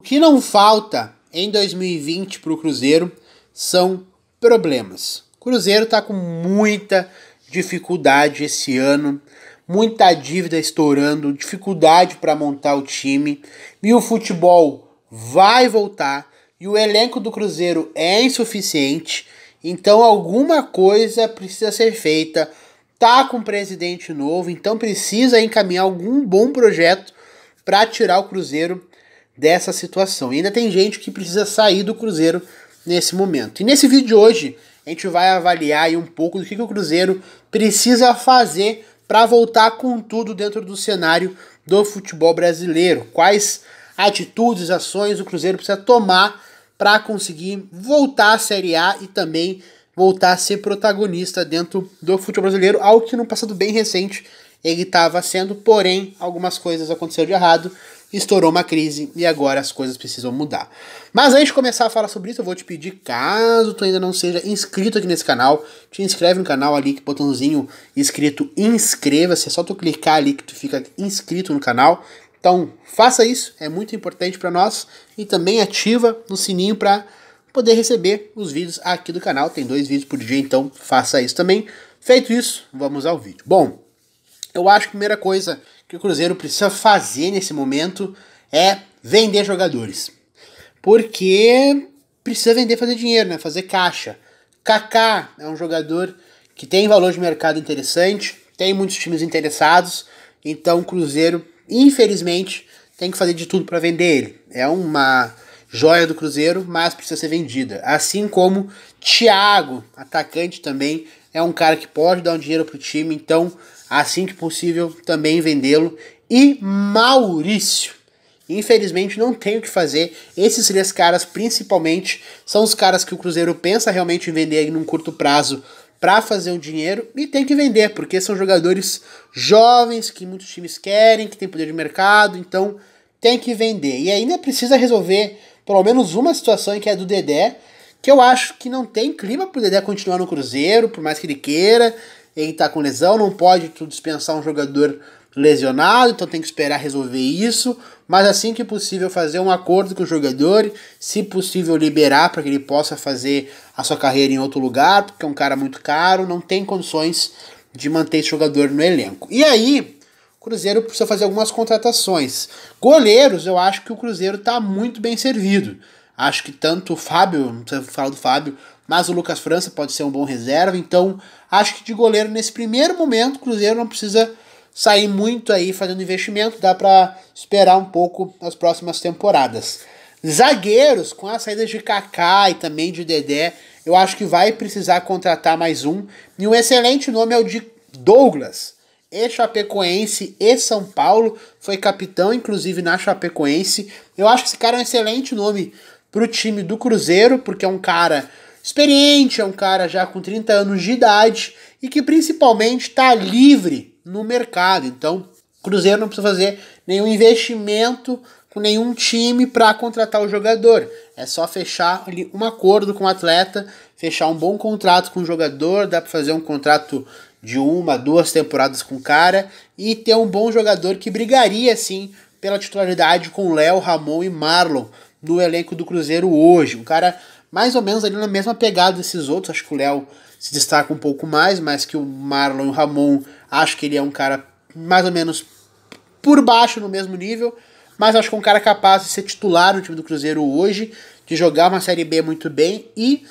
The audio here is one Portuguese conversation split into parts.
O que não falta em 2020 para o Cruzeiro são problemas. O Cruzeiro está com muita dificuldade esse ano, muita dívida estourando, dificuldade para montar o time, e o futebol vai voltar, e o elenco do Cruzeiro é insuficiente, então alguma coisa precisa ser feita. Tá com um presidente novo, então precisa encaminhar algum bom projeto para tirar o Cruzeiro dessa situação. E ainda tem gente que precisa sair do Cruzeiro nesse momento. E nesse vídeo de hoje, a gente vai avaliar um pouco do que, que o Cruzeiro precisa fazer para voltar com tudo dentro do cenário do futebol brasileiro. Quais atitudes, ações o Cruzeiro precisa tomar para conseguir voltar à Série A e também voltar a ser protagonista dentro do futebol brasileiro, algo que no passado bem recente ele estava sendo, porém algumas coisas aconteceram de errado estourou uma crise e agora as coisas precisam mudar. Mas antes de começar a falar sobre isso, eu vou te pedir, caso tu ainda não seja inscrito aqui nesse canal, te inscreve no canal ali, que botãozinho escrito inscreva-se, é só tu clicar ali que tu fica inscrito no canal. Então, faça isso, é muito importante para nós e também ativa no sininho para poder receber os vídeos aqui do canal. Tem dois vídeos por dia, então faça isso também. Feito isso, vamos ao vídeo. Bom, eu acho que a primeira coisa que o Cruzeiro precisa fazer nesse momento é vender jogadores. Porque precisa vender, fazer dinheiro, né? Fazer caixa. Kaká é um jogador que tem valor de mercado interessante, tem muitos times interessados, então o Cruzeiro, infelizmente, tem que fazer de tudo para vender ele. É uma joia do Cruzeiro, mas precisa ser vendida. Assim como Thiago, atacante também, é um cara que pode dar um dinheiro pro time, então assim que possível também vendê-lo. E Maurício. Infelizmente não tem o que fazer. Esses três caras, principalmente, são os caras que o Cruzeiro pensa realmente em vender em um curto prazo para fazer um dinheiro e tem que vender, porque são jogadores jovens que muitos times querem, que tem poder de mercado, então tem que vender. E ainda precisa resolver pelo menos uma situação que é do Dedé, que eu acho que não tem clima pro Dedé continuar no Cruzeiro, por mais que ele queira ele tá com lesão, não pode tu dispensar um jogador lesionado, então tem que esperar resolver isso, mas assim que possível fazer um acordo com o jogador, se possível liberar para que ele possa fazer a sua carreira em outro lugar, porque é um cara muito caro, não tem condições de manter esse jogador no elenco. E aí, o Cruzeiro precisa fazer algumas contratações. Goleiros, eu acho que o Cruzeiro está muito bem servido. Acho que tanto o Fábio, não precisa falar do Fábio, mas o Lucas França pode ser um bom reserva. Então, acho que de goleiro, nesse primeiro momento, o Cruzeiro não precisa sair muito aí fazendo investimento, dá para esperar um pouco as próximas temporadas. Zagueiros, com as saídas de Kaká e também de Dedé, eu acho que vai precisar contratar mais um. E um excelente nome é o de Douglas, ex-chapecoense e São Paulo, foi capitão inclusive na Chapecoense. Eu acho que esse cara é um excelente nome para o time do Cruzeiro, porque é um cara experiente, é um cara já com 30 anos de idade e que principalmente está livre no mercado. Então, o Cruzeiro não precisa fazer nenhum investimento com nenhum time para contratar o jogador. É só fechar ali um acordo com o atleta, fechar um bom contrato com o jogador, dá para fazer um contrato de uma, duas temporadas com o cara e ter um bom jogador que brigaria sim pela titularidade com Léo, Ramon e Marlon no elenco do Cruzeiro hoje. Um cara mais ou menos ali na mesma pegada desses outros. Acho que o Léo se destaca um pouco mais, mas que o Marlon e o Ramon acho que ele é um cara mais ou menos por baixo no mesmo nível, mas acho que é um cara capaz de ser titular no time do Cruzeiro hoje, de jogar uma Série B muito bem e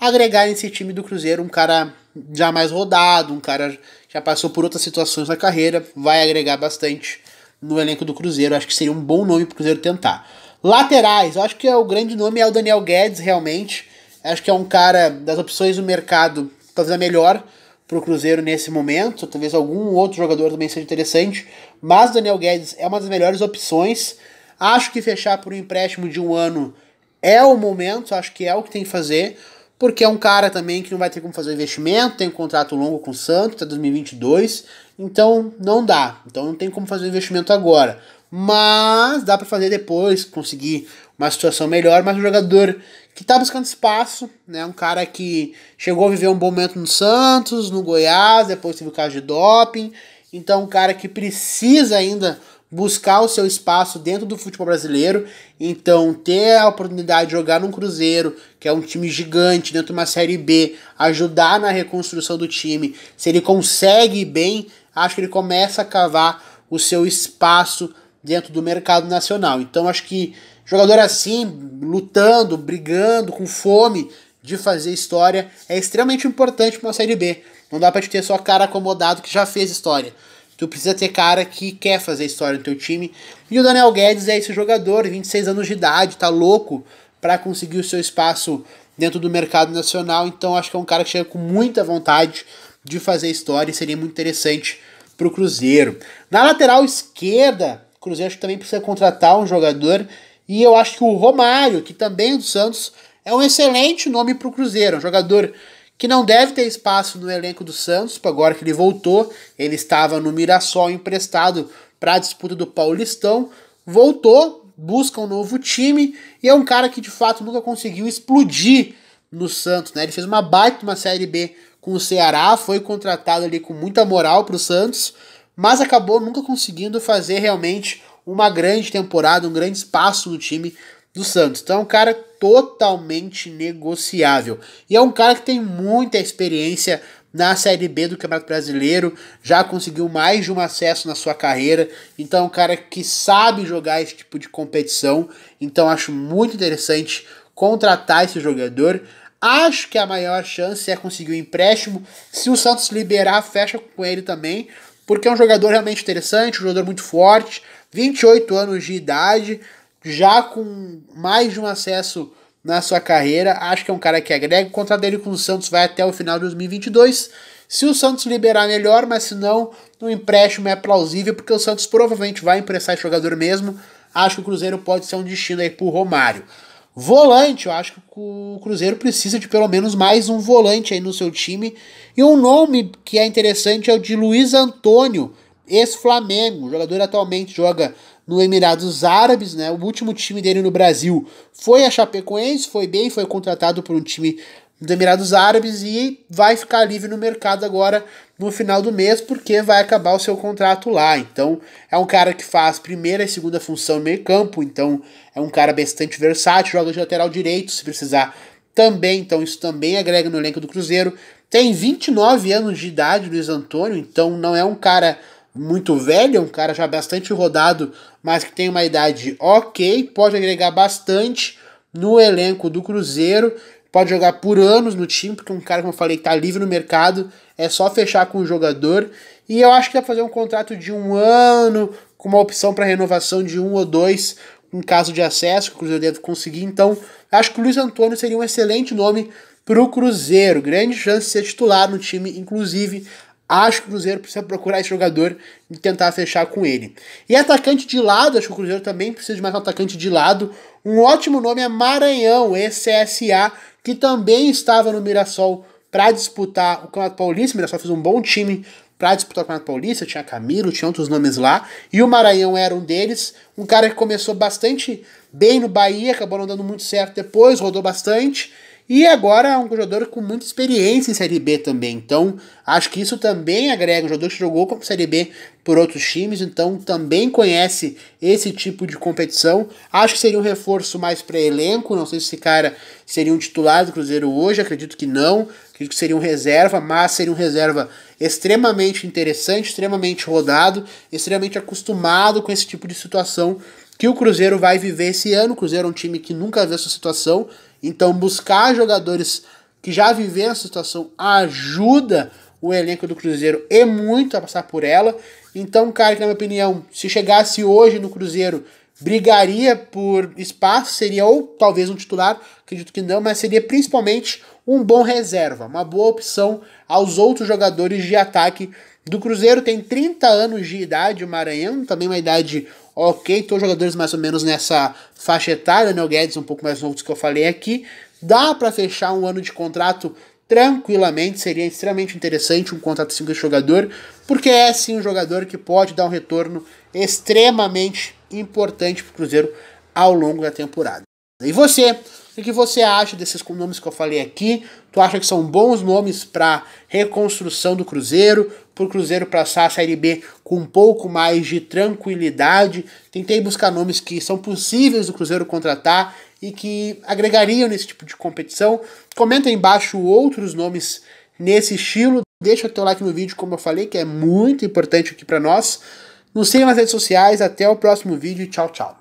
agregar nesse time do Cruzeiro um cara já mais rodado, um cara já passou por outras situações na carreira, vai agregar bastante no elenco do Cruzeiro. Acho que seria um bom nome para o Cruzeiro tentar. Laterais, eu acho que é o grande nome é o Daniel Guedes, realmente. Acho que é um cara das opções do mercado, talvez a melhor para o Cruzeiro nesse momento. Talvez algum outro jogador também seja interessante. Mas Daniel Guedes é uma das melhores opções. Acho que fechar por um empréstimo de um ano é o momento, acho que é o que tem que fazer, porque é um cara também que não vai ter como fazer o investimento, tem um contrato longo com o Santos até 2022, então não dá. Então não tem como fazer o investimento agora mas dá para fazer depois, conseguir uma situação melhor, mas um jogador que tá buscando espaço, né? Um cara que chegou a viver um bom momento no Santos, no Goiás, depois teve o caso de doping. Então, um cara que precisa ainda buscar o seu espaço dentro do futebol brasileiro. Então, ter a oportunidade de jogar num Cruzeiro, que é um time gigante, dentro de uma Série B, ajudar na reconstrução do time. Se ele consegue bem, acho que ele começa a cavar o seu espaço dentro do mercado nacional. Então acho que jogador assim, lutando, brigando, com fome de fazer história, é extremamente importante para uma Série B. Não dá para te ter só cara acomodado que já fez história. Tu precisa ter cara que quer fazer história no teu time. E o Daniel Guedes é esse jogador, 26 anos de idade, tá louco para conseguir o seu espaço dentro do mercado nacional. Então acho que é um cara que chega com muita vontade de fazer história e seria muito interessante para o Cruzeiro. Na lateral esquerda, Cruzeiro acho que também precisa contratar um jogador. E eu acho que o Romário, que também é do Santos, é um excelente nome para o Cruzeiro. Um jogador que não deve ter espaço no elenco do Santos, agora que ele voltou. Ele estava no Mirassol emprestado para a disputa do Paulistão. Voltou, busca um novo time e é um cara que de fato nunca conseguiu explodir no Santos. Né? Ele fez uma baita uma Série B com o Ceará, foi contratado ali com muita moral para o Santos mas acabou nunca conseguindo fazer realmente uma grande temporada, um grande espaço no time do Santos. Então é um cara totalmente negociável. E é um cara que tem muita experiência na Série B do Campeonato Brasileiro, já conseguiu mais de um acesso na sua carreira. Então é um cara que sabe jogar esse tipo de competição. Então acho muito interessante contratar esse jogador. Acho que a maior chance é conseguir um empréstimo. Se o Santos liberar, fecha com ele também porque é um jogador realmente interessante, um jogador muito forte, 28 anos de idade, já com mais de um acesso na sua carreira. Acho que é um cara que agrega. O contrato dele com o Santos vai até o final de 2022. Se o Santos liberar, melhor, mas se não, o um empréstimo é plausível, porque o Santos provavelmente vai emprestar esse jogador mesmo. Acho que o Cruzeiro pode ser um destino aí pro Romário. Volante, eu acho que o Cruzeiro precisa de pelo menos mais um volante aí no seu time. E um nome que é interessante é o de Luiz Antônio, ex-Flamengo. O jogador atualmente joga no Emirados Árabes, né? O último time dele no Brasil foi a Chapecoense, foi bem, foi contratado por um time dos Emirados Árabes e vai ficar livre no mercado agora no final do mês, porque vai acabar o seu contrato lá. Então, é um cara que faz primeira e segunda função no meio-campo, então é um cara bastante versátil, joga de lateral direito se precisar também, então isso também agrega no elenco do Cruzeiro. Tem 29 anos de idade, Luiz Antônio, então não é um cara muito velho, é um cara já bastante rodado, mas que tem uma idade ok, pode agregar bastante no elenco do Cruzeiro pode jogar por anos no time, porque um cara, como eu falei, está tá livre no mercado, é só fechar com o jogador. E eu acho que dá pra fazer um contrato de um ano, com uma opção para renovação de um ou dois, em caso de acesso, que o Cruzeiro deve conseguir. Então, acho que o Luiz Antônio seria um excelente nome para o Cruzeiro. Grande chance de ser titular no time, inclusive. Acho que o Cruzeiro precisa procurar esse jogador e tentar fechar com ele. E atacante de lado, acho que o Cruzeiro também precisa de mais um atacante de lado. Um ótimo nome é Maranhão, SSA, que também estava no Mirassol para disputar o Campeonato Paulista. O Mirassol fez um bom time para disputar o Campeonato Paulista, tinha Camilo, tinha outros nomes lá, e o Maranhão era um deles, um cara que começou bastante bem no Bahia, acabou não dando muito certo depois, rodou bastante, e agora é um jogador com muita experiência em Série B também. Então, acho que isso também agrega. Um jogador que jogou como Série B por outros times, então também conhece esse tipo de competição. Acho que seria um reforço mais para elenco. Não sei se esse cara seria um titular do Cruzeiro hoje, acredito que não. Acredito que seria um reserva, mas seria um reserva extremamente interessante, extremamente rodado, extremamente acostumado com esse tipo de situação que o Cruzeiro vai viver esse ano. O Cruzeiro é um time que nunca viu essa situação então, buscar jogadores que já viveram essa situação ajuda o elenco do Cruzeiro e muito a passar por ela. Então, cara, que na minha opinião, se chegasse hoje no Cruzeiro, brigaria por espaço, seria ou talvez um titular, acredito que não, mas seria principalmente um bom reserva, uma boa opção aos outros jogadores de ataque do Cruzeiro. Tem 30 anos de idade o Maranhão, também uma idade ok, todos jogadores mais ou menos nessa faixa etária, né? O Guedes é um pouco mais novo do que eu falei aqui. Dá para fechar um ano de contrato tranquilamente, seria extremamente interessante um contrato assim com esse jogador, porque é sim um jogador que pode dar um retorno extremamente importante para o Cruzeiro ao longo da temporada. E você? O que você acha desses nomes que eu falei aqui? Tu acha que são bons nomes para reconstrução do Cruzeiro? para o Cruzeiro passar a Série B com um pouco mais de tranquilidade. Tentei buscar nomes que são possíveis do Cruzeiro contratar e que agregariam nesse tipo de competição. Comenta aí embaixo outros nomes nesse estilo. Deixa o teu like no vídeo, como eu falei, que é muito importante aqui para nós. Nos siga nas redes sociais. Até o próximo vídeo. Tchau, tchau.